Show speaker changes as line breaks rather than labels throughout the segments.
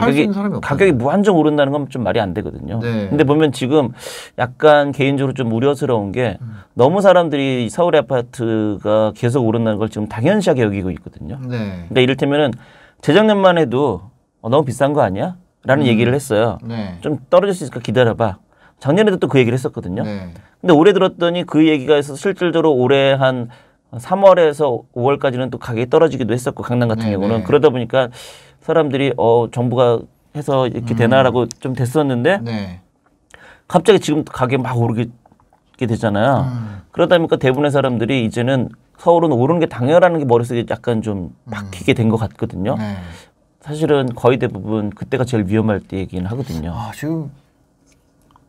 가격이 가격이 무한정 오른다는 건 좀 말이 안 되거든요. 네. 근데 보면 지금 약간 개인적으로 좀 우려스러운 게 음. 너무 사람들이 서울의 아파트가 계속 오른다는 걸 지금 당연시하게 여기고 있거든요. 네. 그러 그러니까 이를테면은 재작년만 해도 어, 너무 비싼 거 아니야? 라는 음. 얘기를 했어요. 네. 좀 떨어질 수있을까 기다려봐. 작년에도 또 그 얘기를 했었거든요. 네. 근데 올해 들었더니 그 얘기가 해서 실질적으로 올해 한 3월에서 5월까지는 또 가격이 떨어지기도 했었고 강남 같은 네네. 경우는 네. 그러다 보니까 사람들이 어 정부가 해서 이렇게 음. 되나라고 좀 됐었는데 네. 갑자기 지금 가격이 막 오르게 되잖아요. 음. 그러다 보니까 대부분의 사람들이 이제는 서울은 오르는 게 당연하는 게 머릿속에 약간 좀 음. 박히게 된 것 같거든요. 네. 사실은 거의 대부분 그때가 제일 위험할 때이기는 하거든요. 아, 지금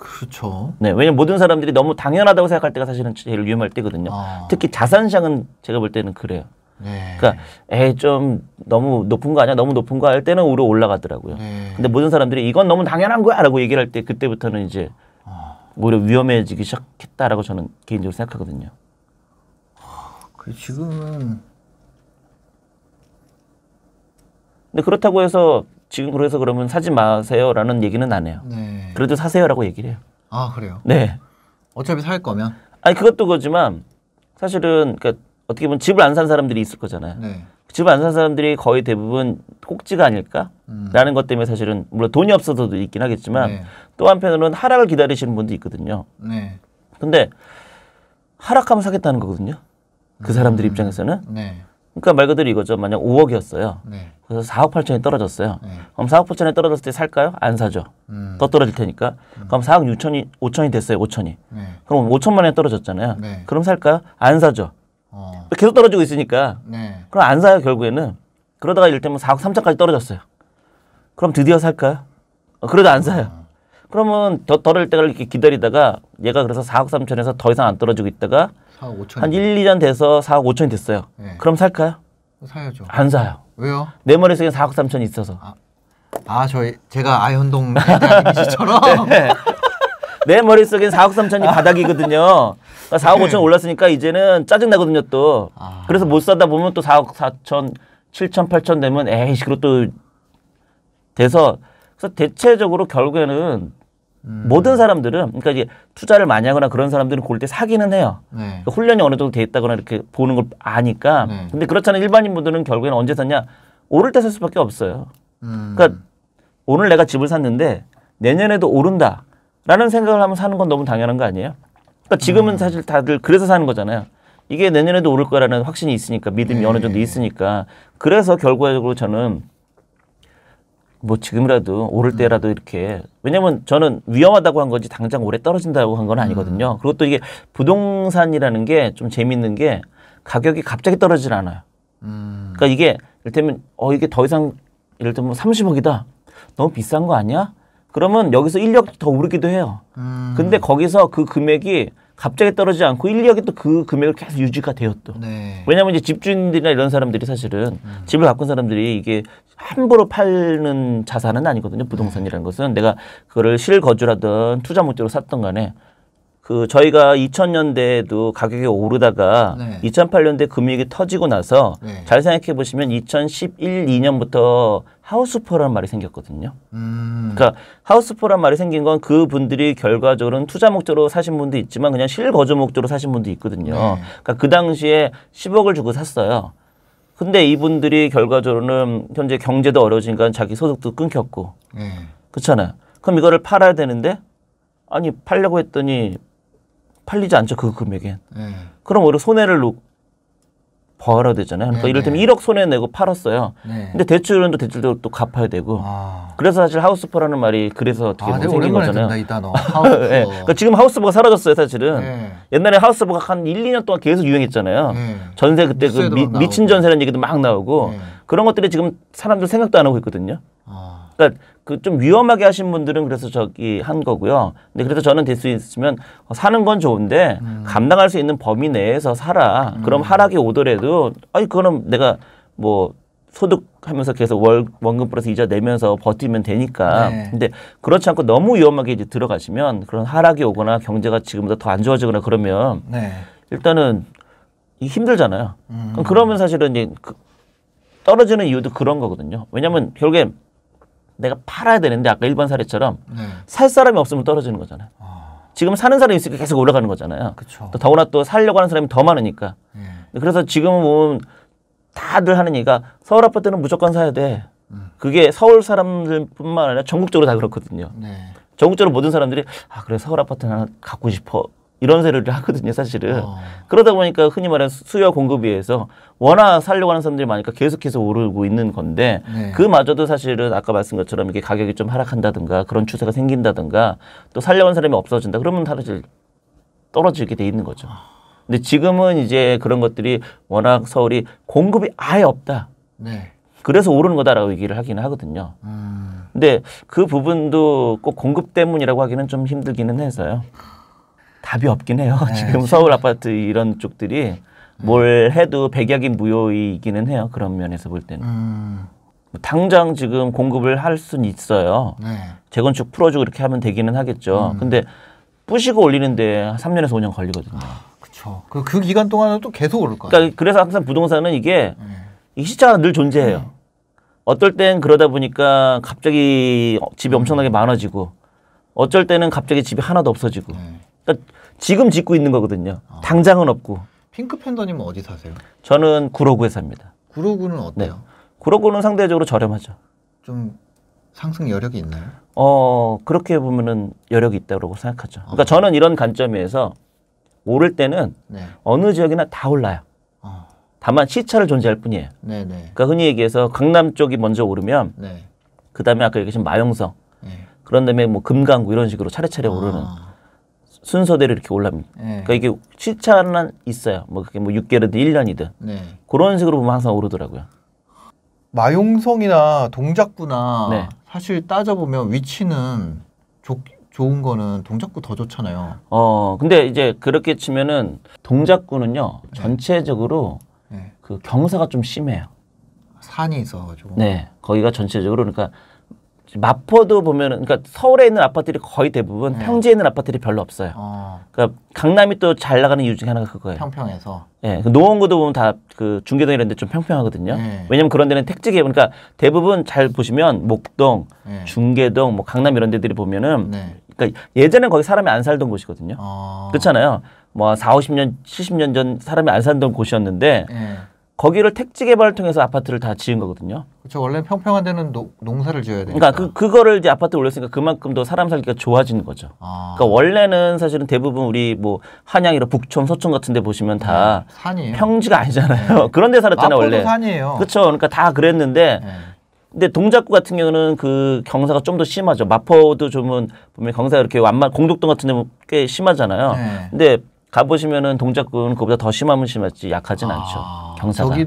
그렇죠. 네, 왜냐면 하 모든 사람들이 너무 당연하다고 생각할 때가 사실은 제일 위험할 때거든요. 아. 특히 자산시장은 제가 볼 때는 그래요. 네. 그러니까 에이 좀 너무 높은 거 아니야? 너무 높은 거 할 때는 우로 올라가더라고요. 네. 근데 모든 사람들이 이건 너무 당연한 거야라고 얘기를 할 때 그때부터는 이제 아. 오히려 위험해지기 시작했다라고 저는 개인적으로 생각하거든요. 그 지금은 근데 그렇다고 해서 지금 그래서 그러면 사지 마세요라는 얘기는 안 해요. 네. 그래도 사세요라고 얘기를 해요.
아 그래요? 네. 어차피 살 거면.
아니 그것도 그지만 사실은 그러니까 어떻게 보면 집을 안 산 사람들이 있을 거잖아요. 네. 집을 안 산 사람들이 거의 대부분 꼭지가 아닐까라는 음. 것 때문에 사실은 물론 돈이 없어서도 있긴 하겠지만 네. 또 한편으로는 하락을 기다리시는 분도 있거든요. 네. 근데 하락하면 사겠다는 거거든요. 그 음. 사람들 음. 입장에서는. 네. 그러니까 말 그대로 이거죠. 만약 5억이었어요. 네. 그래서 4억 8천이 떨어졌어요. 네. 그럼 4억 8천이 떨어졌을 때 살까요? 안 사죠. 음. 더 떨어질 테니까. 음. 그럼 4억 6천이 5천이 됐어요. 5천이. 네. 그럼 5천만 원에 떨어졌잖아요. 네. 그럼 살까요? 안 사죠. 어. 계속 떨어지고 있으니까. 네. 그럼 안 사요 결국에는. 그러다가 이를테면 4억 3천까지 떨어졌어요. 그럼 드디어 살까요? 어, 그래도 안 사요. 어. 그러면 더떨어 때가 이렇게 기다리다가 얘가 그래서 4억 3천에서 더 이상 안 떨어지고 있다가 4억 5천 한 1, 2년 돼서 4억 5천이 됐어요. 네. 그럼 살까요? 사야죠. 안 사요. 왜요? 내 머릿속에 4억 3천이 있어서. 아, 아 저희 제가 아현동 이미지처럼 네. 내 머릿속엔 4억 3천이 바닥이거든요. 그 4억 네. 5천 올랐으니까 이제는 짜증나거든요, 또. 아. 그래서 못 사다 보면 또 4억 4천, 7천, 8천 되면 에이씨, 그리고 또 돼서 그래서 대체적으로 결국에는 음. 모든 사람들은 그러니까 이제 투자를 많이 하거나 그런 사람들은 고를 때 사기는 해요. 네. 그러니까 훈련이 어느 정도 돼 있다거나 이렇게 보는 걸 아니까. 네. 근데 그렇잖아요. 일반인분들은 결국에는 언제 샀냐? 오를 때 살 수밖에 없어요. 음. 그러니까 오늘 내가 집을 샀는데 내년에도 오른다라는 생각을 하면 사는 건 너무 당연한 거 아니에요? 그러니까 지금은 음. 사실 다들 그래서 사는 거잖아요. 이게 내년에도 오를 거라는 확신이 있으니까 믿음이 네. 어느 정도 있으니까 그래서 결과적으로 저는 뭐 지금이라도 오를 음. 때라도 이렇게 왜냐면 저는 위험하다고 한 거지 당장 오래 떨어진다고 한 건 아니거든요. 음. 그리고 또 이게 부동산이라는 게 좀 재밌는 게 가격이 갑자기 떨어지질 않아요. 음. 그러니까 이게 이를테면 어 이게 더 이상 예를들면 30억이다. 너무 비싼 거 아니야? 그러면 여기서 1억 더 오르기도 해요. 음. 근데 거기서 그 금액이 갑자기 떨어지지 않고 1, 2억이 또 그 금액을 계속 유지가 되었또. 네. 왜냐하면 이제 집주인들이나 이런 사람들이 사실은 음. 집을 바꾼 사람들이 이게 함부로 팔는 자산은 아니거든요. 부동산이라는 네. 것은 내가 그거를 실거주라든 투자 목적으로 샀던 간에 그 저희가 2000년대에도 가격이 오르다가 네. 2008년대 금융위기 터지고 나서 네. 잘 생각해 보시면 2011, 2년부터 하우스포라는 말이 생겼거든요. 음. 그러니까 하우스포라는 말이 생긴 건 그분들이 결과적으로는 투자 목적으로 사신 분도 있지만 그냥 실거주 목적으로 사신 분도 있거든요. 네. 그러니까 그 당시에 10억을 주고 샀어요. 근데 이분들이 결과적으로는 현재 경제도 어려워지니까 자기 소득도 끊겼고 네. 그렇잖아요. 그럼 이거를 팔아야 되는데 아니 팔려고 했더니 팔리지 않죠 그 금액엔. 네. 그럼 오히려 손해를 벌어야 되잖아요. 그러니까 네 이를테면 1억 손해 내고 팔았어요. 네. 근데 대출은 또대출도또 갚아야 되고. 아. 그래서 사실 하우스퍼라는 말이 그래서 아, 되게 아, 생긴 거잖아요. 든다, 이 단어. 하우스퍼. 네. 그러니까 지금 하우스퍼가 사라졌어요, 사실은. 네. 옛날에 하우스퍼가 한 1, 2년 동안 계속 유행했잖아요. 네. 전세 그때 그 미, 친 전세라는 얘기도 막 나오고 네. 그런 것들이 지금 사람들 생각도 안 하고 있거든요. 아. 그러니까 그좀 위험하게 하신 분들은 그래서 저기 한 거고요. 근데 그래서 저는 될 수 있으면 사는 건 좋은데 음. 감당할 수 있는 범위 내에서 살아. 음. 그럼 하락이 오더라도 아니 그거는 내가 뭐 소득하면서 계속 월 원금 플러스 이자 내면서 버티면 되니까. 네. 근데 그렇지 않고 너무 위험하게 이제 들어가시면 그런 하락이 오거나 경제가 지금보다 더 안 좋아지거나 그러면 네. 일단은 이 힘들잖아요. 음. 그러면 사실은 이제 그 떨어지는 이유도 그런 거거든요. 왜냐하면 결국엔 내가 팔아야 되는데 아까 일반 사례처럼 네. 살 사람이 없으면 떨어지는 거잖아요. 아. 지금 사는 사람이 있으니까 계속 올라가는 거잖아요. 또 더구나 또 살려고 하는 사람이 더 많으니까. 네. 그래서 지금 보면 뭐 다들 하는 얘기가 서울 아파트는 무조건 사야 돼. 음. 그게 서울 사람들뿐만 아니라 전국적으로 다 그렇거든요. 네. 전국적으로 모든 사람들이 아 그래 서울 아파트 는 하나 갖고 싶어 이런 세를 하거든요, 사실은. 어. 그러다 보니까 흔히 말하는 수요 공급에 의해서 워낙 살려고 하는 사람들이 많으니까 계속해서 오르고 있는 건데 네. 그마저도 사실은 아까 말씀 것처럼 이게 가격이 좀 하락한다든가 그런 추세가 생긴다든가 또 살려고 하는 사람이 없어진다 그러면 사실 떨어지게 돼 있는 거죠. 근데 지금은 이제 그런 것들이 워낙 서울이 공급이 아예 없다. 네. 그래서 오르는 거다라고 얘기를 하기는 하거든요. 음. 근데 그 부분도 꼭 공급 때문이라고 하기는 좀 힘들기는 해서요. 답이 없긴 해요. 네. 지금 서울 아파트 이런 쪽들이 음. 뭘 해도 백약인 무효이기는 해요. 그런 면에서 볼 때는. 음. 뭐 당장 지금 공급을 할 수는 있어요. 네. 재건축 풀어주고 이렇게 하면 되기는 하겠죠. 음. 근데 뿌시고 올리는데 3년에서 5년 걸리거든요. 아,
그렇 그, 그 기간 동안은 또
계속 오를 거예요. 그러니까 그래서 항상 부동산은 이게 네. 이 시차가 늘 존재해요. 네. 어떨 땐 그러다 보니까 갑자기 집이 음. 엄청나게 많아지고 어쩔 때는 갑자기 집이 하나도 없어지고 네. 그러니까 지금 짓고 있는 거거든요. 아. 당장은 없고.
핑크 팬더님은 어디 사세요?
저는 구로구에 삽니다. 구로구는 어때요? 네. 구로구는 상대적으로 저렴하죠. 좀 상승 여력이 있나요? 어 그렇게 보면은 여력이 있다고 생각하죠. 아, 그러니까 네. 저는 이런 관점에서 오를 때는 네. 어느 지역이나 다 올라요. 아. 다만 시차를 존재할 뿐이에요. 네네. 네. 그러니까 흔히 얘기해서 강남 쪽이 먼저 오르면 네. 그다음에 아까 얘기하신 마영성 네. 그런 다음에 뭐 금강구 이런 식으로 차례차례 아. 오르는 순서대로 이렇게 올라옵니다 네. 그러니까 이게 시차는 있어요. 뭐 그게 뭐 6개월이든 1년이든 네. 그런 식으로 보면 항상 오르더라고요.
마용성이나 동작구나 네. 사실 따져보면 위치는 좋 좋은 거는 동작구 더 좋잖아요.
어 근데 이제 그렇게 치면은 동작구는요 네. 전체적으로 네. 그 경사가 좀 심해요. 산이 있어가지고. 네 거기가 전체적으로 그러니까 마포도 보면은 그러니까 서울에 있는 아파트들이 거의 대부분 네. 평지에 있는 아파트들이 별로 없어요. 어. 그러니까 강남이 또 잘 나가는 이유 중에 하나가 그거예요.
평평해서.
예, 그 노원구도 보면 다 그 중계동 이런 데 좀 평평하거든요. 네. 왜냐면 그런 데는 택지 개발 그러니까 대부분 잘 보시면 목동, 네. 중계동, 뭐 강남 이런 데들이 보면은 네. 그러니까 예전엔 거기 사람이 안 살던 곳이거든요. 어. 그렇잖아요. 뭐 4, 50년, 70년 전 사람이 안 살던 곳이었는데 네. 거기를 택지 개발을 통해서 아파트를 다 지은 거거든요. 그렇죠. 원래 평평한 데는 노, 농사를 지어야 되니까. 그러니까 그 그거를 이제 아파트 올렸으니까 그만큼 더 사람 살기가 좋아지는 거죠. 아. 그러니까 원래는 사실은 대부분 우리 뭐 한양이나 북촌, 서촌 같은 데 보시면 다 네. 산이에요. 평지가 아니잖아요. 네. 그런 데 살았잖아요, 원래. 산이에요. 그렇죠. 그러니까 다 그랬는데 네. 근데 동작구 같은 경우는 그 경사가 좀 더 심하죠. 마포도 좀은 보면 경사가 이렇게 완만 공덕동 같은 데는 꽤 심하잖아요. 네. 근데 가보시면은 동작구는 그보다 더 심하면 심하지 약하진 아, 않죠. 경사가. 저기,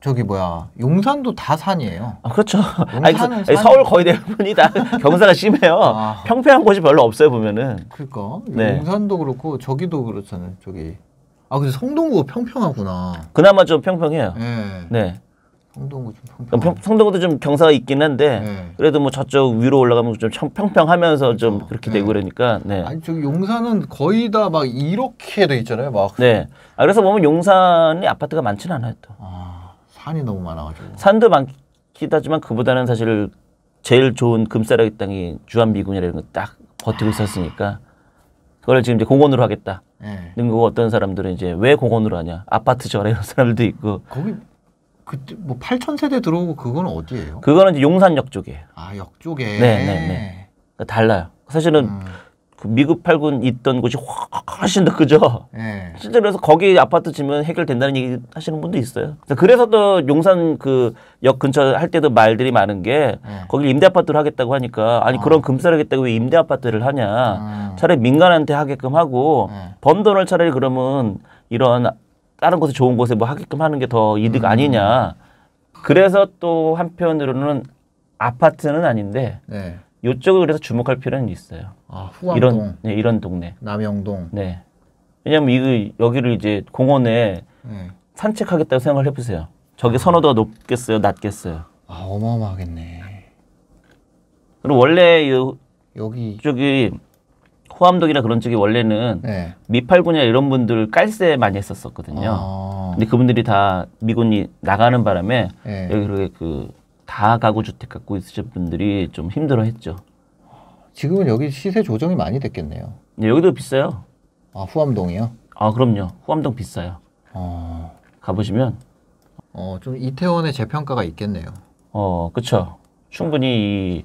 저기 뭐야
용산도 다 산이에요. 아, 그렇죠. 아니, 그, 서울
거의 대부분이 다 경사가 심해요. 아. 평평한 곳이 별로 없어요 보면은. 그러니까 네. 용산도
그렇고 저기도 그렇잖아요. 저기. 아 근데 성동구가 평평하구나.
그나마 좀 평평해요. 네. 네. 성동구 좀평 성동구도 좀 경사가 있긴 한데 네. 그래도 뭐 저쪽 위로 올라가면 좀 평평하면서 그렇죠. 좀 그렇게 되고 네. 그러니까. 네. 아니 저 용산은 거의 다 막 이렇게 돼 있잖아요. 막. 네. 아, 그래서 보면 용산이 아파트가 많지는 않아요 또. 아 산이 너무 많아가지고. 산도 많긴 하지만 그보다는 사실 제일 좋은 금싸라기 땅이 주한미군이라는 거딱 버티고 있었으니까 그걸 지금 이제 공원으로 하겠다. 네. 근 그거 어떤 사람들은 이제 왜 공원으로 하냐 아파트 저래 이런 사람들도 있고.
거기 그때 뭐 8천 세대 들어오고 그건 어디예요?
그거는 이제 용산역 쪽이에요. 아, 역 쪽에. 네, 네, 네. 그러니까 달라요. 사실은 음. 그 미국 팔군 있던 곳이 훨씬 더 크죠. 네. 실제로 그래서 거기 아파트 지면 해결된다는 얘기 하시는 분도 있어요. 그래서 또 용산 그 역 근처 할 때도 말들이 많은 게 네. 거기 임대 아파트를 하겠다고 하니까 아니 어. 그런 금사를 하겠다고 왜 임대 아파트를 하냐. 음. 차라리 민간한테 하게끔 하고 네. 번 돈을 차라리 그러면 이런 다른 곳에 좋은 곳에 뭐 하게끔 하는 게 더 이득 음. 아니냐. 그래서 또 한편으로는 아파트는 아닌데 네. 요쪽을 그래서 주목할 필요는 있어요. 아, 후암동. 이런 네, 이런 동네. 남영동. 네. 왜냐면 이거 여기를 이제 공원에 네. 산책하겠다고 생각을 해보세요. 저게 선호도가 높겠어요, 낮겠어요. 아 어마어마하겠네. 그리고 원래 이 여기 쪽이 호암동이나 그런 쪽이 원래는 네. 미팔군이나 이런 분들 깔쇠 많이 했었었거든요. 아. 근데 그분들이 다 미군이 나가는 바람에 네. 여기로 그다 그 가구 주택 갖고 있으신 분들이 좀 힘들어했죠.
지금은 여기 시세 조정이 많이 됐겠네요.
네, 여기도 비싸요. 아 후암동이요? 아 그럼요. 후암동 비싸요. 아. 어... 가보시면 어좀 이태원의 재평가가 있겠네요. 어 그쵸. 충분히 이,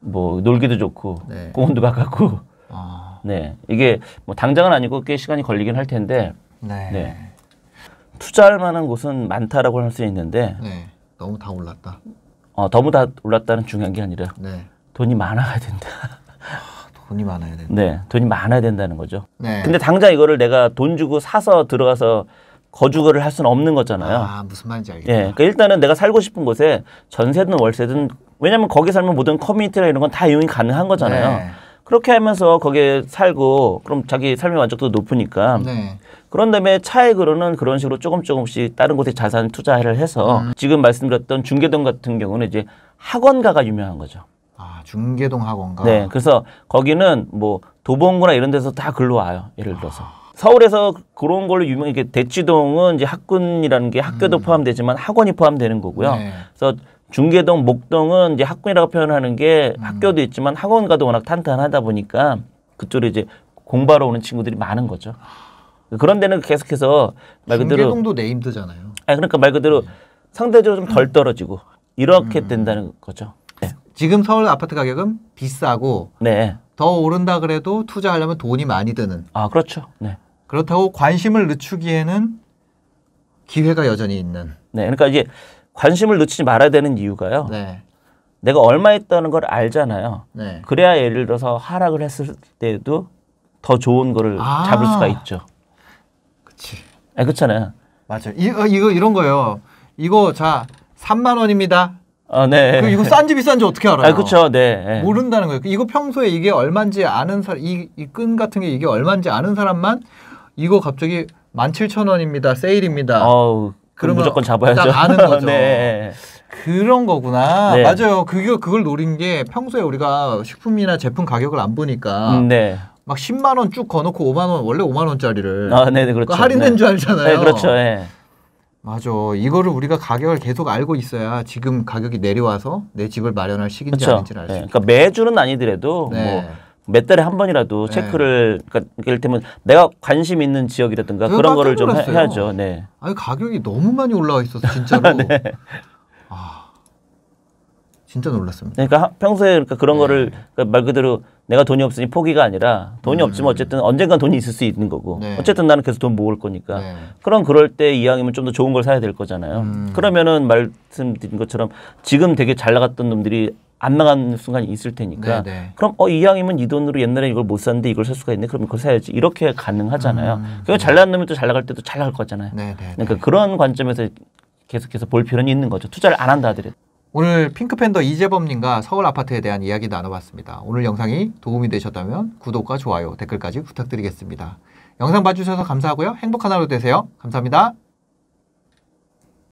뭐 놀기도 좋고 네. 공원도 가깥고 아... 네. 이게 뭐 당장은 아니고 꽤 시간이 걸리긴 할 텐데. 네. 네. 투자할 만한 곳은 많다라고 할 수 있는데. 네. 너무 다 올랐다. 어, 너무 다 올랐다는 중요한 게 아니라. 네. 돈이 많아야 된다. 돈이 많아야 된다. 네. 돈이 많아야 된다는 거죠. 네. 근데 당장 이거를 내가 돈 주고 사서 들어가서 거주거를 할 수는 없는 거잖아요. 아,
무슨 말인지 알겠다. 예. 그러니까
일단은 내가 살고 싶은 곳에 전세든 월세든 왜냐면 거기 살면 모든 커뮤니티나 이런 건 다 이용이 가능한 거잖아요. 네. 그렇게 하면서 거기에 살고 그럼 자기 삶의 만족도 높으니까 네. 그런 다음에 차액으로는 그런 식으로 조금 조금씩 다른 곳에 자산 투자를 해서 음. 지금 말씀드렸던 중계동 같은 경우는 이제 학원가가 유명한 거죠.
아 중계동 학원가. 네,
그래서 거기는 뭐 도봉구나 이런 데서 다 글로 와요. 예를 들어서. 아. 서울에서 그런 걸로 유명 이게 대치동은 이제 학군이라는 게 학교도 음. 포함되지만 학원이 포함되는 거고요. 네. 그래서 중계동, 목동은 이제 학군이라고 표현하는 게 음. 학교도 있지만 학원가도 워낙 탄탄하다 보니까 그쪽에 이제 공부하러 오는 친구들이 많은 거죠. 그런 데는 계속해서 말 그대로 중계동도 네임드잖아요. 아 그러니까 말 그대로 네. 상대적으로 좀덜 음. 떨어지고 이렇게 음. 된다는 거죠. 네. 지금 서울 아파트 가격은 비싸고 네. 더 오른다 그래도 투자하려면 돈이 많이 드는. 아 그렇죠. 네. 그렇다고 관심을 늦추기에는 기회가 여전히 있는. 네, 그러니까 이제 관심을 놓치지 말아야 되는 이유가요. 네. 내가 얼마 했다는 걸 알잖아요. 네. 그래야 예를 들어서 하락을 했을 때도 더 좋은 거를 아~ 잡을 수가 있죠. 그치. 아, 그렇잖아요. 맞아요.
이거, 이거 이런 거예요. 이거 자 3만 원입니다.
아, 네. 그 이거 싼지 비싼지 어떻게 알아요? 아, 그렇죠. 네. 네,
모른다는 거예요. 이거 평소에 이게 얼마인지 아는 사람 이 이 끈 같은 게 이게 얼마인지 아는 사람만 이거 갑자기 17,000원입니다. 세일입니다. 어우.
그럼 무조건 잡아야죠. 아는 거죠. 네.
그런 거구나. 네. 맞아요. 그게 그걸 노린 게 평소에 우리가 식품이나 제품 가격을 안 보니까 음, 네. 막 10만 원 쭉 거놓고 5만 원 원래 5만 원짜리를 아, 네, 네 그렇죠. 그 할인된 네. 줄 알잖아요. 네, 그렇죠. 네. 맞아. 이거를 우리가 가격을 계속 알고 있어야 지금 가격이 내려와서 내 집을 마련할
시기인지 그렇죠. 아닌지 알수 네. 있죠. 그러니까 매주는 아니더라도 네. 뭐몇 달에 한 번이라도 네. 체크를 그러니까 이를테면 내가 관심 있는 지역이라든가 그런 거를 좀놀어요 해야죠. 네.
아니 가격이 너무 많이 올라와 있어서
진짜로. 네. 아.
진짜 놀랐습니다.
그러니까 하, 평소에 그러니까 그런 네. 거를 그러니까 말 그대로 내가 돈이 없으니 포기가 아니라 돈이 음. 없지만 어쨌든 언젠간 돈이 있을 수 있는 거고 네. 어쨌든 나는 계속 돈 모을 거니까 네. 그런 그럴 때 이왕이면 좀 더 좋은 걸 사야 될 거잖아요 음. 그러면은 말씀드린 것처럼 지금 되게 잘 나갔던 놈들이 안 나가는 순간이 있을 테니까 네네. 네. 그럼 어 이왕이면 이 돈으로 옛날에 이걸 못 샀는데 이걸 살 수가 있네 그럼 그걸 사야지 이렇게 가능하잖아요 음, 음. 그리고 잘난 놈이 또 잘 나갈 때도 잘 나갈 거잖아요 네네. 네, 그러니까 네. 그런 관점에서 계속해서 볼 필요는 있는 거죠 투자를 안 한다 하더라도
오늘 핑크팬더 이재범님과 서울 아파트에 대한 이야기 나눠봤습니다 오늘 영상이 도움이 되셨다면 구독과 좋아요 댓글까지 부탁드리겠습니다 영상 봐주셔서 감사하고요 행복한 하루 되세요 감사합니다